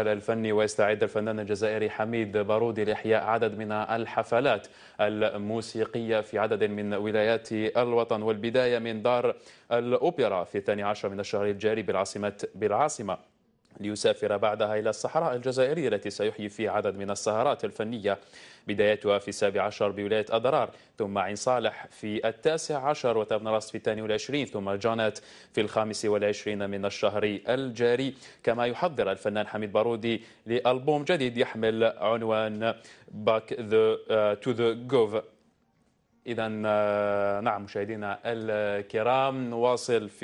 الفني ويستعد الفنان الجزائري حميد بارودي لإحياء عدد من الحفلات الموسيقية في عدد من ولايات الوطن والبداية من دار الأوبرا في الثاني عشر من الشهر الجاري بالعاصمة, بالعاصمة ليسافر بعدها إلى الصحراء الجزائرية التي سيحيي فيه عدد من السهرات الفنية بدايتها في السابع عشر بولاية أضرار ثم عين صالح في التاسع عشر وتبنرس في الثاني والعشرين ثم جانات في الخامس والعشرين من الشهر الجاري كما يحضر الفنان حميد بارودي لألبوم جديد يحمل عنوان باك ذا تو ذا جوف إذا نعم مشاهدينا الكرام نواصل في